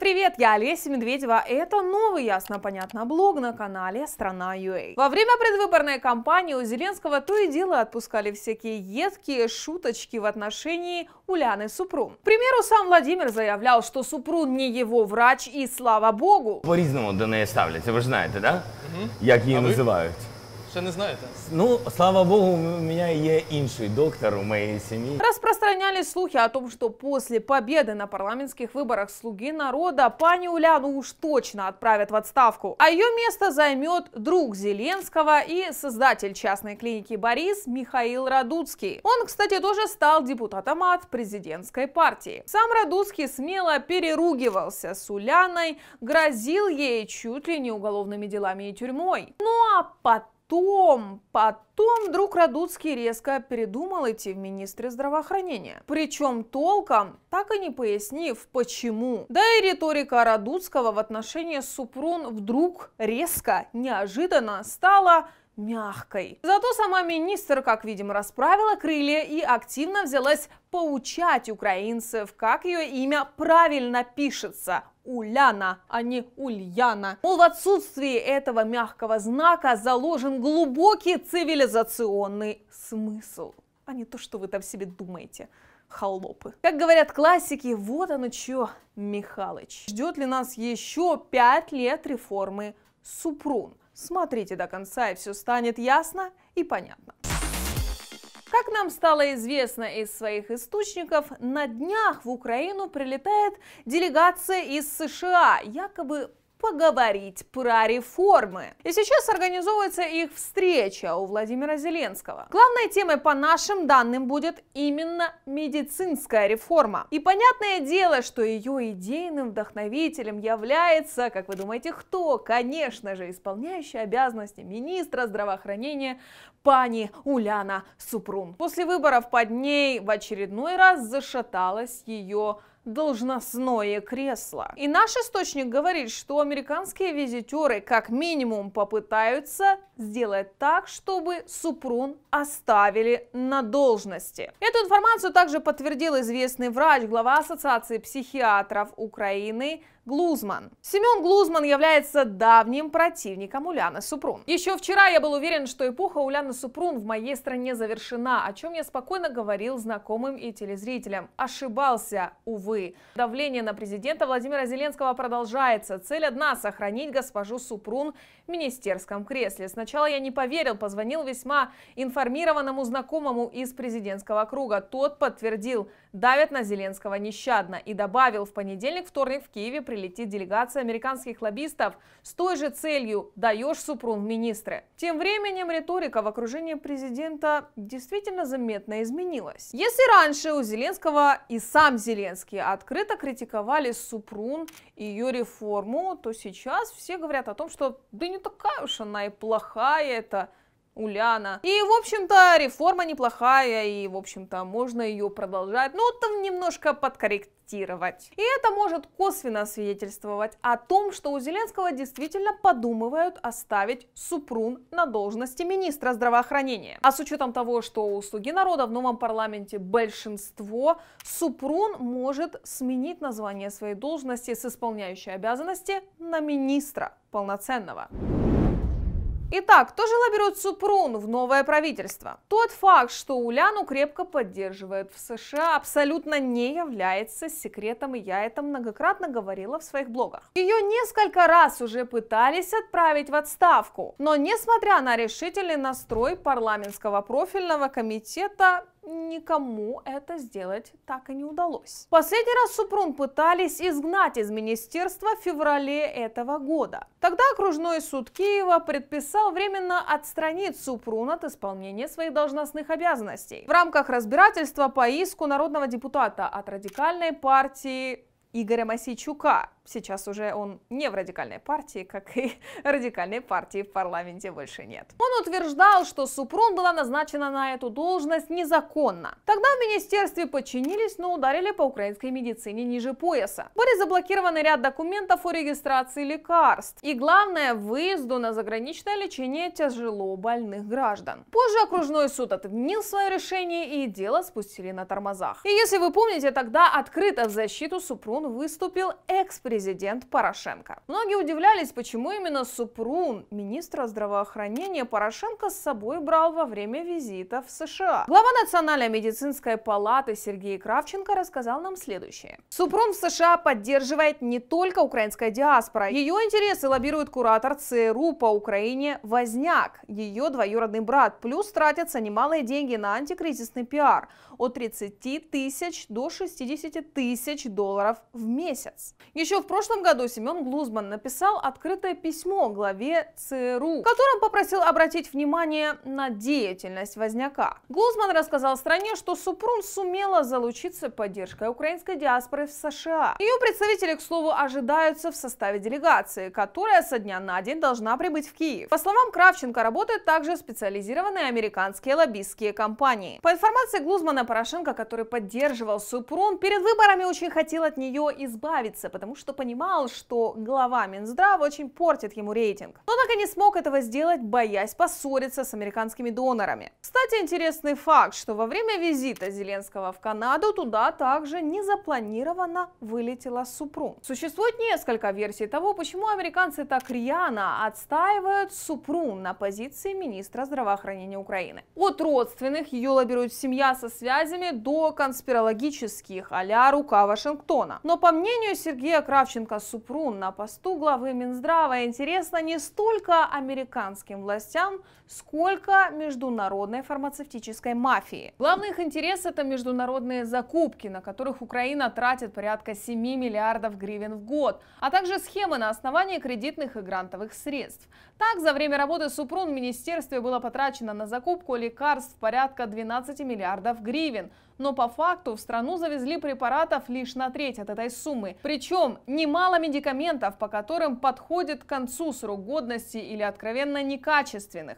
Привет, я Олеся Медведева, а это новый ясно-понятно блог на канале Страна UA. Во время предвыборной кампании у Зеленского то и дело отпускали всякие едкие шуточки в отношении Уляны Супрун. К примеру, сам Владимир заявлял, что Супрун не его врач и слава богу. по разному до нее ставляться, вы ж знаєте, да? Як її а називають. Ще не знаєте? Ну, слава богу, у меня є інший доктор у моей семьи. Распространялись слухи о том, что после победы на парламентских выборах «Слуги народа» пани Уляну уж точно отправят в отставку. А ее место займет друг Зеленского и создатель частной клиники «Борис» Михаил Радуцкий. Он, кстати, тоже стал депутатом от президентской партии. Сам Радуцкий смело переругивался с Уляной, грозил ей чуть ли не уголовными делами и тюрьмой. Ну а потом потом, потом вдруг Радуцкий резко передумал идти в министры здравоохранения. Причем толком, так и не пояснив, почему. Да и риторика Радуцкого в отношении Супрун вдруг резко, неожиданно стала мягкой. Зато сама министр, как видим, расправила крылья и активно взялась поучать украинцев, как ее имя правильно пишется. Уляна, а не Ульяна. Мол, в отсутствии этого мягкого знака заложен глубокий цивилизационный смысл, а не то, что вы там себе думаете холопы. Как говорят классики, вот оно чё, Михалыч. Ждет ли нас еще пять лет реформы Супрун? Смотрите до конца, и все станет ясно и понятно. Как нам стало известно из своих источников, на днях в Украину прилетает делегация из США, якобы поговорить про реформы. И сейчас организовывается их встреча у Владимира Зеленского. Главной темой по нашим данным будет именно медицинская реформа. И понятное дело, что ее идейным вдохновителем является, как вы думаете, кто? Конечно же, исполняющий обязанности министра здравоохранения пани Уляна Супрун. После выборов под ней в очередной раз зашаталась ее должностное кресло. И наш источник говорит, что американские визитеры как минимум попытаются сделать так, чтобы Супрун оставили на должности. Эту информацию также подтвердил известный врач, глава Ассоциации психиатров Украины Глузман. Семен Глузман является давним противником Уляны Супрун. Еще вчера я был уверен, что эпоха Уляны Супрун в моей стране завершена, о чем я спокойно говорил знакомым и телезрителям. Ошибался, увы. Давление на президента Владимира Зеленского продолжается. Цель одна – сохранить госпожу Супрун в министерском кресле. Сначала я не поверил, позвонил весьма информированному знакомому из президентского круга. Тот подтвердил, давят на Зеленского нещадно и добавил, в понедельник, вторник в Киеве прилетит делегация американских лоббистов с той же целью «даешь супрун министры». Тем временем риторика в окружении президента действительно заметно изменилась. Если раньше у Зеленского и сам Зеленский открыто критиковали Супрун и ее реформу, то сейчас все говорят о том, что да не такая уж она и плохая это Уляна. И, в общем-то, реформа неплохая, и, в общем-то, можно ее продолжать, но там немножко подкорректировать И это может косвенно свидетельствовать о том, что у Зеленского действительно подумывают оставить Супрун на должности министра здравоохранения. А с учетом того, что у «Слуги народа» в новом парламенте большинство, Супрун может сменить название своей должности с исполняющей обязанности на министра полноценного. Итак, кто же наберет Супрун в новое правительство? Тот факт, что Уляну крепко поддерживает в США, абсолютно не является секретом, и я это многократно говорила в своих блогах. Ее несколько раз уже пытались отправить в отставку, но несмотря на решительный настрой парламентского профильного комитета, никому это сделать так и не удалось. Последний раз Супрун пытались изгнать из министерства в феврале этого года. Тогда окружной суд Киева предписал временно отстранить Супрун от исполнения своих должностных обязанностей. В рамках разбирательства по иску народного депутата от радикальной партии Игоря Масичука Сейчас уже он не в радикальной партии, как и радикальной партии в парламенте больше нет. Он утверждал, что Супрун была назначена на эту должность незаконно. Тогда в министерстве подчинились, но ударили по украинской медицине ниже пояса. Были заблокированы ряд документов о регистрации лекарств и, главное, выезду на заграничное лечение тяжело больных граждан. Позже окружной суд отменил свое решение и дело спустили на тормозах. И если вы помните, тогда открыто в защиту Супрун выступил экс-президент президент Порошенко. Многие удивлялись, почему именно Супрун, министра здравоохранения Порошенко, с собой брал во время визита в США. Глава Национальной медицинской палаты Сергей Кравченко рассказал нам следующее. Супрун в США поддерживает не только украинская диаспора. Ее интересы лоббирует куратор ЦРУ по Украине Возняк, ее двоюродный брат. Плюс тратятся немалые деньги на антикризисный пиар от 30 тысяч до 60 тысяч долларов в месяц. Еще в прошлом году Семен Глузман написал открытое письмо главе ЦРУ, в котором попросил обратить внимание на деятельность Возняка. Глузман рассказал стране, что Супрун сумела залучиться поддержкой украинской диаспоры в США. Ее представители, к слову, ожидаются в составе делегации, которая со дня на день должна прибыть в Киев. По словам Кравченко, работают также специализированные американские лоббистские компании. По информации Глузмана, Порошенко, который поддерживал Супрун, перед выборами очень хотел от нее избавиться, потому что что понимал, что глава Минздрава очень портит ему рейтинг. Но так и не смог этого сделать, боясь поссориться с американскими донорами. Кстати, интересный факт, что во время визита Зеленского в Канаду туда также незапланированно вылетела Супрун. Существует несколько версий того, почему американцы так рьяно отстаивают Супрун на позиции министра здравоохранения Украины. От родственных ее лоббирует семья со связями до конспирологических а рука Вашингтона. Но по мнению Сергея Кравченко, Кравченко-Супрун на посту главы Минздрава интересна не столько американским властям, сколько международной фармацевтической мафии. Главный их интерес – это международные закупки, на которых Украина тратит порядка 7 миллиардов гривен в год, а также схемы на основании кредитных и грантовых средств. Так, за время работы Супрун в министерстве было потрачено на закупку лекарств порядка 12 миллиардов гривен – но по факту в страну завезли препаратов лишь на треть от этой суммы. Причем немало медикаментов, по которым подходит к концу срок годности или откровенно некачественных.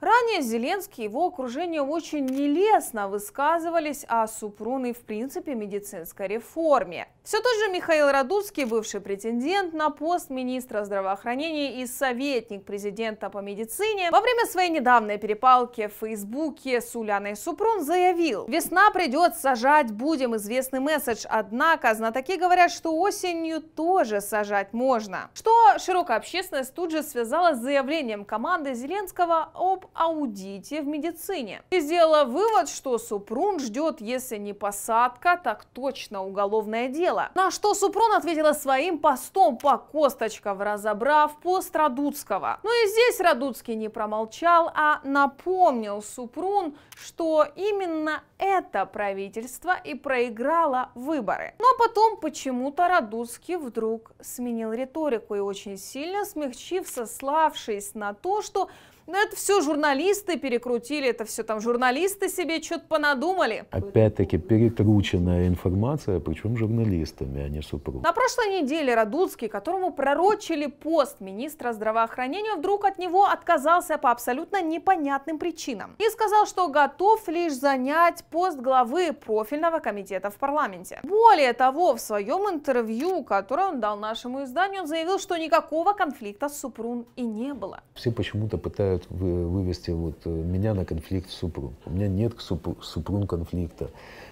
Ранее Зеленский и его окружение очень нелестно высказывались о супруной в принципе медицинской реформе. Все тот же Михаил Радуцкий, бывший претендент на пост министра здравоохранения и советник президента по медицине, во время своей недавней перепалки в Фейсбуке с Уляной Супрун заявил, «Весна придет, сажать будем, известный месседж, однако знатоки говорят, что осенью тоже сажать можно». Что широкая общественность тут же связала с заявлением команды Зеленского об аудите в медицине. И сделала вывод, что Супрун ждет, если не посадка, так точно уголовное дело дело. На что Супрон ответила своим постом по косточкам, разобрав пост Радуцкого. Но ну и здесь Радуцкий не промолчал, а напомнил Супрун, что именно это правительство и проиграло выборы. Но потом почему-то Радуцкий вдруг сменил риторику и очень сильно смягчив, сославшись на то, что но ну, это все журналисты перекрутили, это все там журналисты себе что-то понадумали. Опять-таки перекрученная информация, причем журналистами, а не супруг. На прошлой неделе Радуцкий, которому пророчили пост министра здравоохранения, вдруг от него отказался по абсолютно непонятным причинам. И сказал, что готов лишь занять пост главы профильного комитета в парламенте. Более того, в своем интервью, которое он дал нашему изданию, он заявил, что никакого конфликта с Супрун и не было. Все почему-то пытаются мешают вывести вот э, меня на конфликт с супругом. У меня нет супруг, супрун конфликта.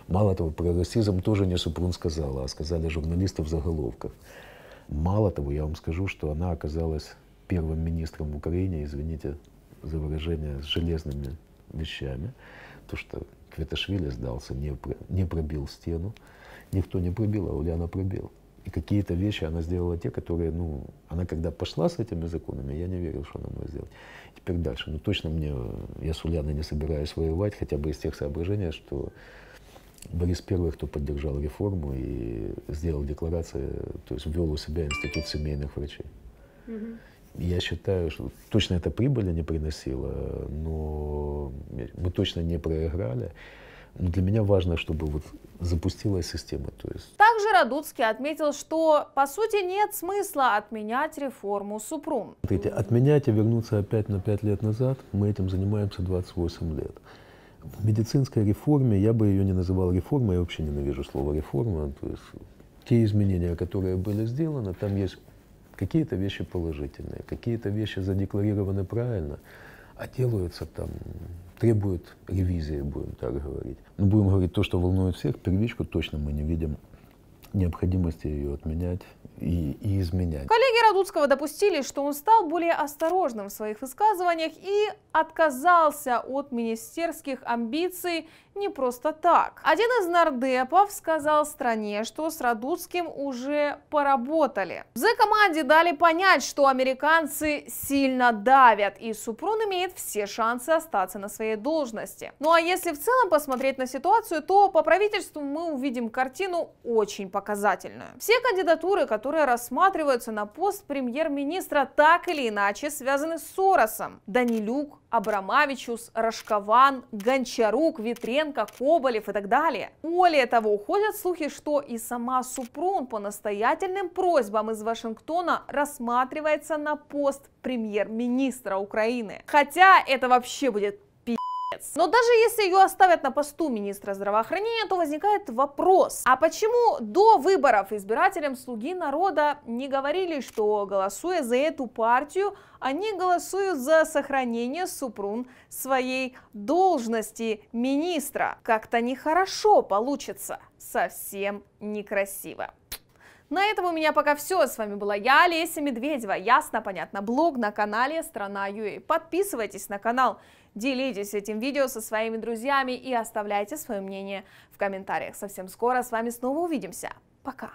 Мало того, про расизм тоже не супрун сказала, а сказали журналисты в заголовках. Мало того, я вам скажу, что она оказалась первым министром Украины, извините за выражение, с железными вещами. То, что Кветашвили сдался, не, не пробил стену. Никто не пробил, а Ульяна пробила. И какие-то вещи она сделала те, которые, ну, она когда пошла с этими законами, я не верил, что она может сделать. Теперь дальше. Ну, точно мне, э, я с Ульяной не собираюсь воевать, хотя бы из тех соображений, что Борис первый, кто поддержал реформу и сделал декларацию, то есть ввел у себя институт семейных врачей. Mm -hmm. Я считаю, что точно это прибыли не приносило, но мы точно не проиграли для меня важно, чтобы вот запустилась система. То есть. Также Радуцкий отметил, что по сути нет смысла отменять реформу Супрум. Смотрите, отменять и вернуться опять на 5 лет назад, мы этим занимаемся 28 лет. В медицинской реформе, я бы ее не называл реформой, я вообще ненавижу слово реформа, то есть те изменения, которые были сделаны, там есть какие-то вещи положительные, какие-то вещи задекларированы правильно, а делаются там требует ревизии, будем так говорить. Но ну, будем говорить то, что волнует всех, первичку точно мы не видим необходимости ее отменять и, и изменять. Коллеги, Радуцкого допустили, что он стал более осторожным в своих высказываниях и отказался от министерских амбиций не просто так. Один из нардепов сказал стране, что с Радуцким уже поработали. В «Зе-команде» дали понять, что американцы сильно давят, и Супрун имеет все шансы остаться на своей должности. Ну а если в целом посмотреть на ситуацию, то по правительству мы увидим картину очень показательную. Все кандидатуры, которые рассматриваются на пост пост премьер-министра так или иначе связаны с Соросом. Данилюк, Абрамавичус, Рашкован, Гончарук, Витренко, Коболев и так далее. Более того, уходят слухи, что и сама Супрун по настоятельным просьбам из Вашингтона рассматривается на пост премьер-министра Украины. Хотя это вообще будет конец. Но даже если ее оставят на посту министра здравоохранения, то возникает вопрос, а почему до выборов избирателям «Слуги народа» не говорили, что голосуя за эту партию, они голосуют за сохранение Супрун своей должности министра. Как-то нехорошо получится, совсем некрасиво. На этом у меня пока все. С вами была я, Олеся Медведева. Ясно, понятно. Блог на канале Страна Страна.ua. Подписывайтесь на канал. Делитесь этим видео со своими друзьями и оставляйте свое мнение в комментариях. Совсем скоро с вами снова увидимся. Пока!